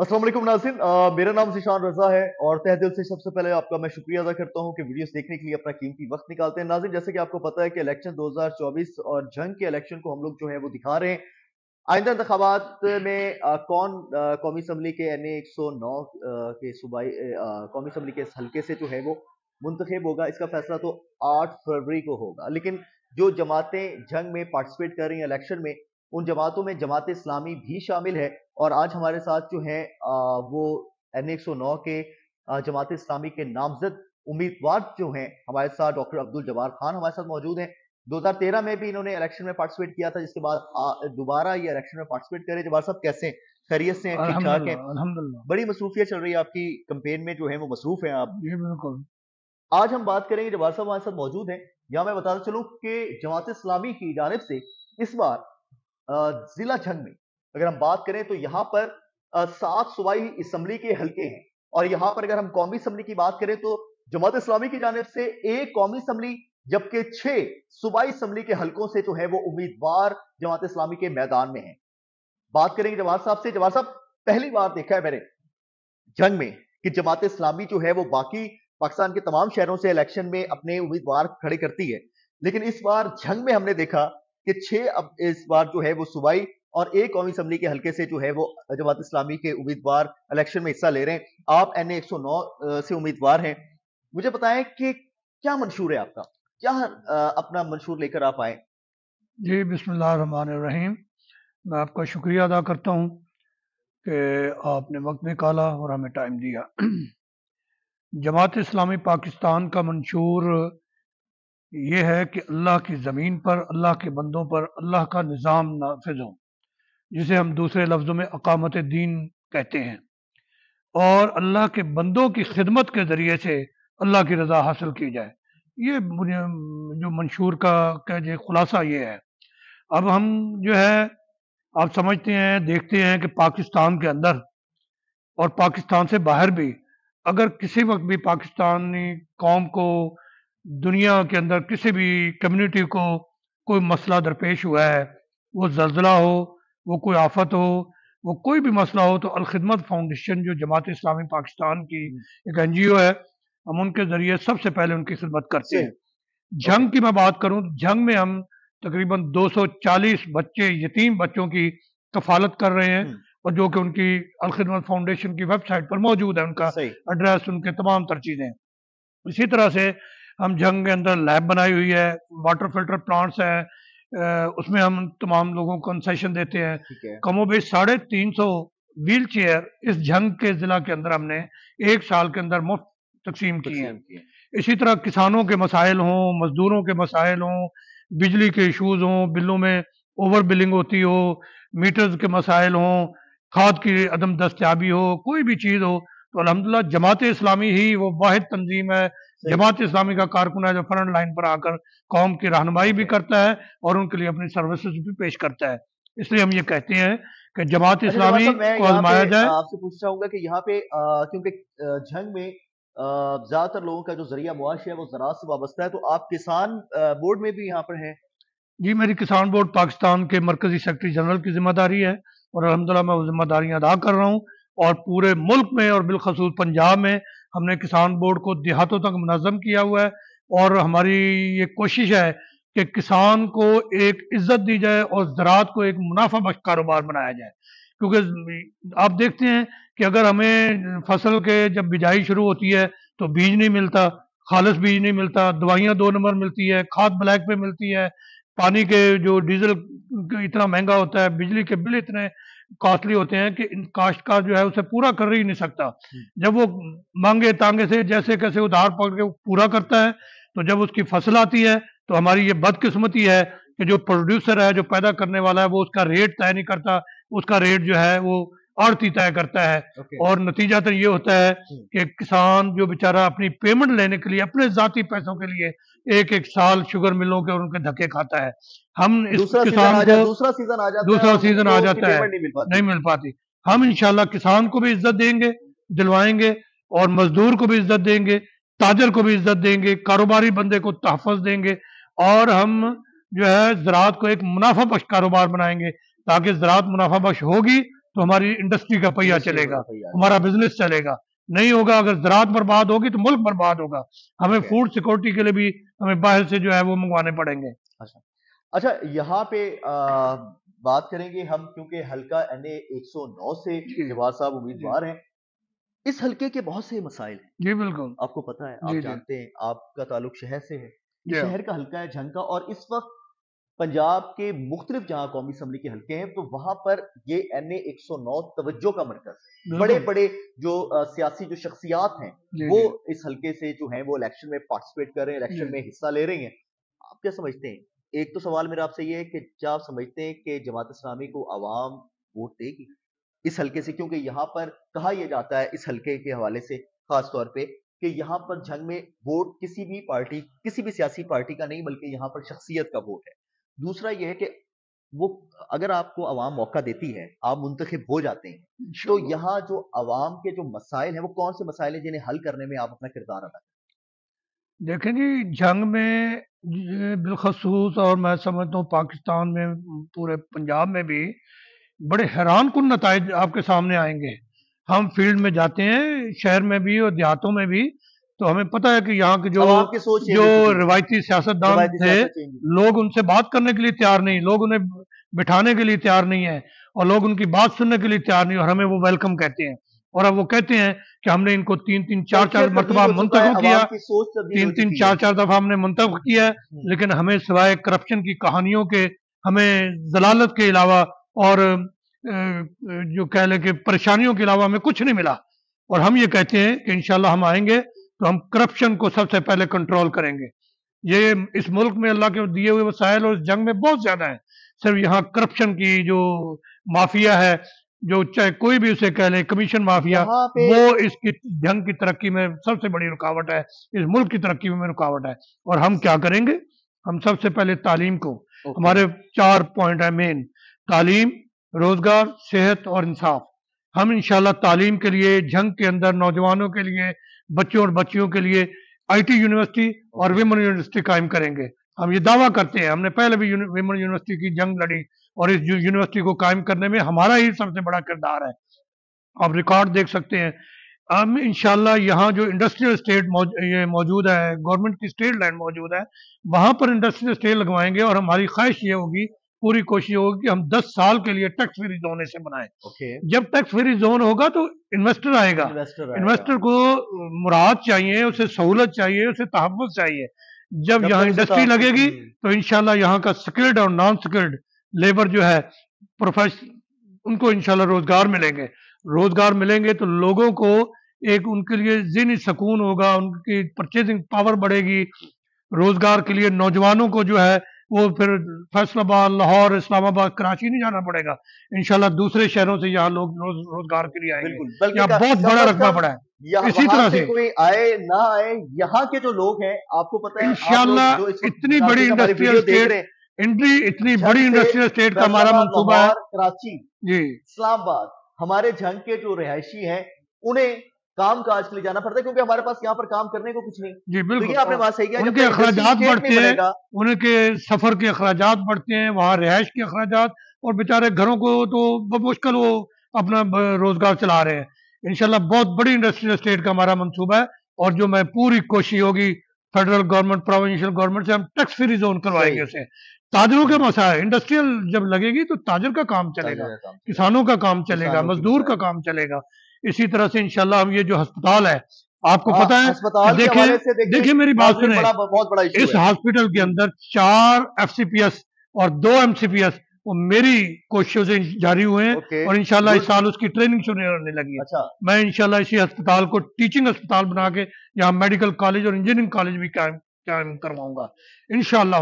असलम नाजिन मेरा नाम शिशान रजा है और तहदिल से सबसे पहले आपका मैं शुक्रिया अदा करता हूँ कि वीडियोस देखने के लिए अपना कीमती वक्त निकालते हैं नाजिन जैसे कि आपको पता है कि इलेक्शन 2024 और जंग के इलेक्शन को हम लोग जो है वो दिखा रहे हैं आइंदा इंतबात में आ, कौन कौमी असम्बली के एन ए एक सौ नौ के सूबाई कौमी असम्बली के इस हल्के से जो है वो मुंतखब होगा इसका फैसला तो आठ फरवरी को होगा लेकिन जो जमातें जंग में पार्टिसिपेट कर रही हैं इलेक्शन में उन जमातों में जमात इस्लामी भी शामिल है और आज हमारे साथ जो है वो एन एक के जमात इस्लामी के नामजद उम्मीदवार जो हैं हमारे साथ डॉक्टर अब्दुल जबार खान हमारे साथ मौजूद हैं 2013 में भी इन्होंने इलेक्शन में पार्टिसिपेट किया था जिसके बाद दोबारा ये इलेक्शन में पार्टिसिपेट करे जबार साहब कैसे हैं खैरियत से हैं ठीक ठाक बड़ी मसरूफियाँ चल रही है आपकी कंपेन में जो है वो मसरूफ है आप बिल्कुल आज हम बात करेंगे जबार साहब हमारे साथ मौजूद हैं यहाँ मैं बताता चलूँ कि जमात इस्लामी की जानब से इस बार जिला झंग में अगर हम बात करें तो यहाँ पर सात सूबाई इसम्बली के हल्के हैं और यहाँ पर अगर हम कौमी इसम्बली की बात करें तो जमात इस्लामी की जानब से एक कौमी इसम्बली जबकि छह सूबाई इसम्बली के हल्कों से जो तो है वो उम्मीदवार जमात इस्लामी के मैदान में है बात करेंगे जवाहर साहब से जवाहर साहब पहली बार देखा है मैंने जंग में कि जमात इस्लामी जो है वो बाकी पाकिस्तान के तमाम शहरों से इलेक्शन में अपने उम्मीदवार खड़े करती है लेकिन इस बार जंग में हमने देखा कि छह अब इस बार जो है वो सूबाई और एक कौमी असम्बली के हल्के से जो है वो जमात इस्लामी के उम्मीदवार इलेक्शन में हिस्सा ले रहे हैं आप एन ए से उम्मीदवार हैं मुझे बताएं कि क्या मंशूर है आपका क्या अपना मंशूर लेकर आप आए जी बिस्मिल्लाहमान रहीम मैं आपका शुक्रिया अदा करता हूँ कि आपने वक्त निकाला और हमें टाइम दिया जमात इस्लामी पाकिस्तान का मंशूर ये है कि अल्लाह की ज़मीन पर अल्लाह के बंदों पर अल्लाह का निज़ाम नाफिज हो जिसे हम दूसरे लफ्ज़ों में अकामत दीन कहते हैं और अल्लाह के बंदों की खिदमत के ज़रिए से अल्लाह की रज़ा हासिल की जाए ये जो मंशूर का कह जो खुलासा ये है अब हम जो है आप समझते हैं देखते हैं कि पाकिस्तान के अंदर और पाकिस्तान से बाहर भी अगर किसी वक्त भी पाकिस्तानी कौम को दुनिया के अंदर किसी भी कम्युनिटी को कोई मसला दरपेश हुआ है वो जल्जला हो वो कोई आफत हो वो कोई भी मसला हो तो अलखदमत फाउंडेशन जो जमात इस्लामी पाकिस्तान की हम्म। एक एन जी ओ है हम उनके ज़रिए सबसे पहले उनकी खिदमत करते हैं जंग की मैं बात करूं तो जंग में हम तकरीबन 240 बच्चे यतीम बच्चों की कफालत कर रहे हैं हम्म। और जो कि उनकी अलखदमत फाउंडेशन की वेबसाइट पर मौजूद है उनका एड्रेस उनके तमाम तर चीज़ें इसी तरह से हम जंग के अंदर लैब बनाई हुई है वाटर फिल्टर प्लांट्स हैं उसमें हम तमाम लोगों को कंसेशन देते हैं कमोबेश साढ़े तीन सौ व्हील चेयर इस जंग के जिला के अंदर हमने एक साल के अंदर मुफ्त तकसीम की है इसी तरह किसानों के मसाइल हों मजदूरों के मसाइल हों बिजली के इशूज़ हों बिलों में ओवर बिलिंग होती हो मीटर्स के मसाइल हों खाद की अदम दस्तियाबी हो कोई भी चीज़ हो तो अलहमदिल्ला जमात इस्लामी ही वो वाद तंजीम है जमात इस्लामी का कारकुन है जो फ्रंट लाइन पर आकर कौम की रहनमाई भी करता है और उनके लिए अपनी सर्विसेज भी पेश करता है इसलिए हम ये कहते हैं कि जमात अच्छा, इस्लामी मतलब को आजमाया जाए आपसे पूछना चाहूंगा कि यहाँ पे क्योंकि जंग में ज्यादातर लोगों का जो जरिया मुआश है वो जरा से वाबस्ता है तो आप किसान बोर्ड में भी यहाँ पर है जी मेरी किसान बोर्ड पाकिस्तान के मरकजी सेक्रेटरी जनरल की जिम्मेदारी है और अलहमदिल्ला मैं वो जिम्मेदारियाँ अदा कर रहा हूँ और पूरे मुल्क में और बिलखसूस पंजाब में हमने किसान बोर्ड को देहातों तक मुनज़म किया हुआ है और हमारी ये कोशिश है कि किसान को एक इज्जत दी जाए और ज़रात को एक मुनाफा बख्श कारोबार बनाया जाए क्योंकि आप देखते हैं कि अगर हमें फसल के जब बिजाई शुरू होती है तो बीज नहीं मिलता खालस बीज नहीं मिलता दवाइयाँ दो नंबर मिलती है खाद ब्लैक पे मिलती है पानी के जो डीजल इतना महंगा होता है बिजली के बिल इतने कॉस्टली होते हैं कि इन काश्तकार जो है उसे पूरा कर ही नहीं सकता जब वो मांगे तांगे से जैसे कैसे उधार पकड़ के पूरा करता है तो जब उसकी फसल आती है तो हमारी ये बदकिस्मती है कि जो प्रोड्यूसर है जो पैदा करने वाला है वो उसका रेट तय नहीं करता उसका रेट जो है वो आड़ती तय करता है और नतीजा तो ये होता है hmm. कि किसान जो बेचारा अपनी पेमेंट लेने के लिए अपने जाति पैसों के लिए एक एक साल शुगर मिलों के और उनके धक्के खाता है हम इस किसान को दूसरा सीजन आ जाता दूसरा सीजन आ जाता है नहीं मिल पाती हम इंशाल्लाह किसान को भी इज्जत देंगे दिलवाएंगे और मजदूर को भी इज्जत देंगे ताजर को भी इज्जत देंगे कारोबारी बंदे को तहफ़ देंगे और हम जो है ज़रात को एक मुनाफा बख्श कारोबार बनाएंगे ताकि ज़रात मुनाफा बख्श होगी तो हमारी इंडस्ट्री का पहिया चलेगा हमारा बिजनेस चलेगा नहीं होगा अगर ज़रात बर्बाद होगी तो मुल्क बर्बाद होगा हमें फूड सिक्योरिटी के लिए भी हमें बाहर से जो है वो मंगवाने पड़ेंगे अच्छा अच्छा यहाँ पे आ, बात करेंगे हम क्योंकि हल्का एन ए एक सौ नौ से जवाब साहब उम्मीदवार हैं इस हल्के के बहुत से मसाइल हैं जी बिल्कुल आपको पता है आप जानते हैं आपका ताल्लुक शहर से है शहर का हल्का है झंका और इस वक्त पंजाब के मुख्तलिफ जहां कौमी असम्बली के हल्के हैं तो वहां पर ये एन ए एक सौ नौ तवज्जो का मरकज बड़े बड़े जो आ, सियासी जो शख्सियात हैं वो इस हल्के से जो है वो इलेक्शन में पार्टिसिपेट कर रहे हैं इलेक्शन में हिस्सा ले रहे हैं आप क्या समझते हैं एक तो सवाल मेरा आपसे ये है कि क्या आप समझते हैं कि जमात इस्लामी को आवाम वोट देगी इस हल्के से क्योंकि यहाँ पर कहा यह जाता है इस हल्के के हवाले से खास तौर कि यहाँ पर जंग में वोट किसी भी पार्टी किसी भी सियासी पार्टी का नहीं बल्कि यहाँ पर शख्सियत का वोट है दूसरा यह है कि वो अगर आपको आवाम मौका देती है आप मुंतखब हो जाते हैं तो यहाँ जो अवाम के जो मसाइल हैं वो कौन से मसाइल हैं जिन्हें हल करने में आप अपना किरदार अदा करें देखें जी जंग में बिलखसूस और मैं समझता हूँ पाकिस्तान में पूरे पंजाब में भी बड़े हैरान कन नतज आपके सामने आएंगे हम फील्ड में जाते हैं शहर में भी और देहातों में भी तो हमें पता है कि यहाँ के जो जो रिवायती सियासतदान थे लोग उनसे बात करने के लिए तैयार नहीं लोग उन्हें बिठाने के लिए तैयार नहीं है और लोग उनकी बात सुनने के लिए तैयार नहीं और हमें वो वेलकम कहते हैं और अब वो कहते हैं कि हमने इनको तीन तीन तो चार चार मरतबा मुंतब किया तीन तीन चार चार दफा हमने मुंतब किया हम्म। लेकिन हमें सिवाय करप्शन की कहानियों के हमें जलालत के अलावा और जो कह लें कि परेशानियों के अलावा हमें कुछ नहीं मिला और हम ये कहते हैं कि इंशाल्लाह हम आएंगे तो हम करप्शन को सबसे पहले कंट्रोल करेंगे ये इस मुल्क में अल्लाह के दिए हुए वसायल और इस जंग में बहुत ज़्यादा है सिर्फ यहाँ करप्शन की जो माफिया है जो चाहे कोई भी उसे कह ले कमीशन माफिया वो इसकी जंग की तरक्की में सबसे बड़ी रुकावट है इस मुल्क की तरक्की में रुकावट है और हम क्या करेंगे हम सबसे पहले तालीम को हमारे चार पॉइंट है मेन तालीम रोजगार सेहत और इंसाफ हम इंशाल्लाह तालीम के लिए जंग के अंदर नौजवानों के लिए बच्चों और बच्चियों के लिए आईटी यूनिवर्सिटी और विमेन यूनिवर्सिटी कायम करेंगे हम ये दावा करते हैं हमने पहले भी विमेन यूनिवर्सिटी की जंग लड़ी और इस यूनिवर्सिटी को कायम करने में हमारा ही सबसे बड़ा किरदार है आप रिकॉर्ड देख सकते हैं हम इनशाला यहाँ जो इंडस्ट्रियल स्टेट ये मौजूद है गवर्नमेंट की स्टेट लैंड मौजूद है वहां पर इंडस्ट्रियल स्टेट लगवाएंगे और हमारी ख्वाहिश ये होगी पूरी कोशिश होगी कि हम 10 साल के लिए टैक्स फ्री जोन ऐसे बनाए okay. जब टैक्स फ्री जोन होगा तो इन्वेस्टर आएगा इन्वेस्टर, इन्वेस्टर को मुराद चाहिए उसे सहूलत चाहिए उसे तहफ़ चाहिए जब, जब यहाँ इंडस्ट्री लगेगी तो इनशाला यहाँ का स्किल्ड और नॉन स्किल्ड लेबर जो है प्रोफेश उनको इनशाला रोजगार मिलेंगे रोजगार मिलेंगे तो लोगों को एक उनके लिए जिन सुकून होगा उनकी परचेजिंग पावर बढ़ेगी रोजगार के लिए नौजवानों को जो है वो फिर फैसलाबाद लाहौर इस्लामाबाद कराची नहीं जाना पड़ेगा इनशाला दूसरे शहरों से यहाँ लोग रोज, रोजगार के लिए आएंगे यहाँ बहुत बड़ा रकबा पड़ा है इसी तरह से कोई आए ना आए यहाँ के जो लोग हैं आपको पता है इनशाला इतनी बड़ी इंडस्ट्रियल स्टेट इंडी इतनी बड़ी इंडस्ट्रियल स्टेट का हमारा मनसूबा है कराची जी इस्लामाबाद हमारे झंग के जो रिहायशी है उन्हें काम काज के लिए जाना पड़ता है क्योंकि हमारे पास यहाँ पर काम करने को कुछ नहीं जी बिल्कुल तो आपने बात सही किया उनके अखराज बढ़ते हैं उनके सफर के अखराज बढ़ते हैं वहाँ रिहाइश के अखराज और बेचारे घरों को तो मुश्किल वो अपना रोजगार चला रहे हैं इनशाला बहुत बड़ी इंडस्ट्रियल स्टेट का हमारा मनसूबा है और जो मैं पूरी कोशिश होगी फेडरल गवर्नमेंट प्रोविंशियल गवर्नमेंट से हम टैक्स फ्री जोन करवाएंगे उसे ताजरों के मसा है इंडस्ट्रियल जब लगेगी तो ताजर का काम चलेगा का काम किसानों का काम चलेगा मजदूर का काम चलेगा इसी तरह से इनशाला हम ये जो अस्पताल है आपको हाँ, पता है देखिए देखिए मेरी बात सुने बहुत बड़ा इस हॉस्पिटल के अंदर चार एफसीपीएस और दो एमसीपीएस वो मेरी कोशिशों से जारी हुए हैं okay. और इंशाल्लाह इस साल उसकी ट्रेनिंग शुरू होने लगी है अच्छा। मैं इंशाल्लाह इसी अस्पताल को टीचिंग अस्पताल बना के यहाँ मेडिकल कॉलेज और इंजीनियरिंग कॉलेज भी कायम कायम करवाऊंगा इनशाला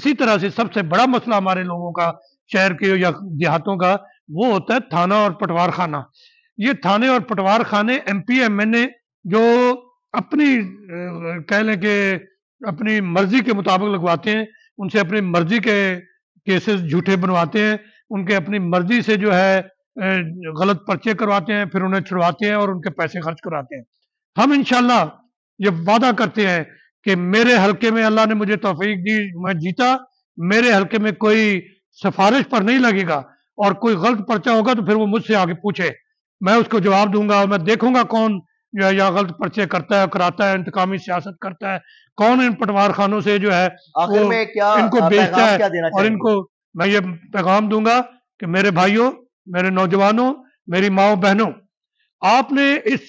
इसी तरह से सबसे बड़ा मसला हमारे लोगों का शहर के या देहातों का वो होता है थाना और पटवार खाना ये थाने और पटवार खाने एन ए जो अपनी कह लें कि अपनी मर्जी के मुताबिक लगवाते हैं उनसे अपनी मर्जी के केसेस झूठे बनवाते हैं उनके अपनी मर्जी से जो है गलत पर्चे करवाते हैं फिर उन्हें छुड़वाते हैं और उनके पैसे खर्च कराते हैं हम इनशाला ये वादा करते हैं कि मेरे हलके में अल्लाह ने मुझे तोफीक दी मैं जीता मेरे हलके में कोई सिफारिश पर नहीं लगेगा और कोई गलत पर्चा होगा तो फिर वो मुझसे आगे पूछे मैं उसको जवाब दूंगा और मैं देखूंगा कौन जो है यहाँ गलत पर्चे करता है कराता है इंतकामी सियासत करता है कौन इन पटवार खानों से जो है वो क्या, इनको बेचता है और इनको मैं ये पैगाम दूंगा कि मेरे भाइयों मेरे नौजवानों मेरी माओ बहनों आपने इस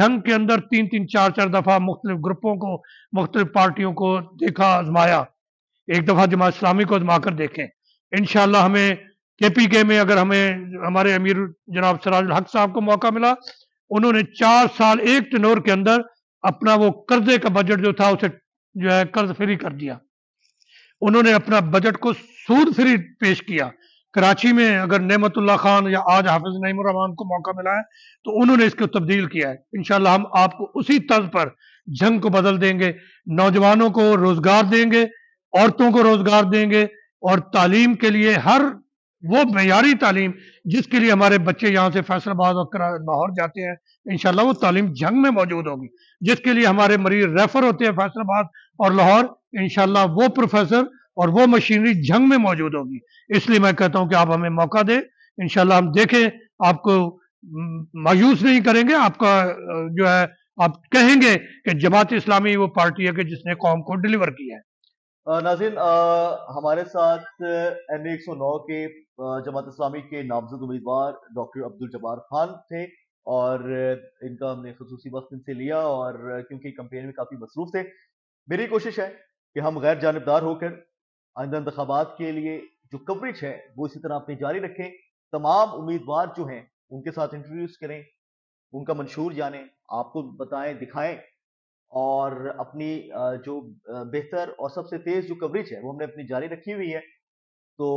जंग के अंदर तीन तीन चार चार दफा मुख्तलिफ ग्रुपों को मुख्तलिफ पार्टियों को देखा आजमाया एक दफा जमात इस्लामी को आजमा कर देखें इनशाला हमें केपीके में अगर हमें हमारे अमीर जनाब सराज हक साहब को मौका मिला उन्होंने चार साल एक टनोर के अंदर अपना वो कर्जे का बजट जो था उसे जो है कर्ज फ्री कर दिया उन्होंने अपना बजट को सूद फ्री पेश किया कराची में अगर नेमतुल्ला खान या आज हाफिज नईमान को मौका मिला है तो उन्होंने इसको तब्दील किया है इनशाला हम आपको उसी तर्ज पर जंग को बदल देंगे नौजवानों को रोजगार देंगे औरतों को रोजगार देंगे और तालीम के लिए हर वो मैारी तालीम जिसके लिए हमारे बच्चे यहाँ से फैसलाबाद और लाहौर जाते हैं इनशाला वो तालीम जंग में मौजूद होगी जिसके लिए हमारे मरीज रेफर होते हैं फैसलाबाद और लाहौर इन शाह वो प्रोफेसर और वो मशीनरी जंग में मौजूद होगी इसलिए मैं कहता हूँ कि आप हमें मौका दें इनशाला हम देखें आपको मायूस नहीं करेंगे आपका जो है आप कहेंगे कि जमात इस्लामी वो पार्टी है कि जिसने कौम को डिलीवर किया है नाजिन हमारे साथ एन एक सौ नौ के जमात इस्लामी के नामजद उम्मीदवार डॉक्टर अब्दुल जब्बार खान थे और इनका हमने खसूसी वक्त इनसे लिया और क्योंकि कंपेन में काफ़ी मसरूफ थे मेरी कोशिश है कि हम गैर जानबदार होकर आइंदा इंतबात के लिए जो कवरेज है वो इसी तरह अपनी जारी रखें तमाम उम्मीदवार जो हैं उनके साथ इंट्रोड्यूस करें उनका मंशूर जाने आपको बताएं दिखाएं और अपनी जो बेहतर और सबसे तेज जो कवरेज है वो हमने अपनी जारी रखी हुई है तो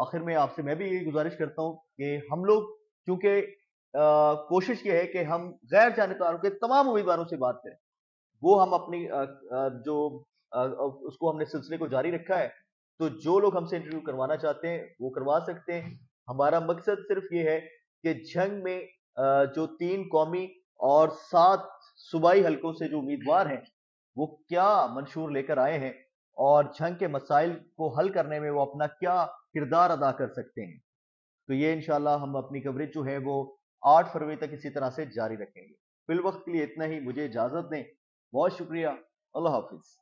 आखिर में आपसे मैं भी ये गुजारिश करता हूँ कि हम लोग क्योंकि कोशिश ये है कि हम गैर जानकारों के तमाम उम्मीदवारों से बात करें वो हम अपनी आ, जो आ, उसको हमने सिलसिले को जारी रखा है तो जो लोग हमसे इंटरव्यू करवाना चाहते हैं वो करवा सकते हैं हमारा मकसद सिर्फ ये है कि जंग में जो तीन कौमी और सात सूबाई हलकों से जो उम्मीदवार हैं वो क्या मंशूर लेकर आए हैं और झंग के मसाइल को हल करने में वो अपना क्या किरदार अदा कर सकते हैं तो ये इनशाला हम अपनी कवरेज जो है वो आठ फरवरी तक इसी तरह से जारी रखेंगे फिल वक्त के लिए इतना ही मुझे इजाजत दें बहुत शुक्रिया अल्लाह हाफिज़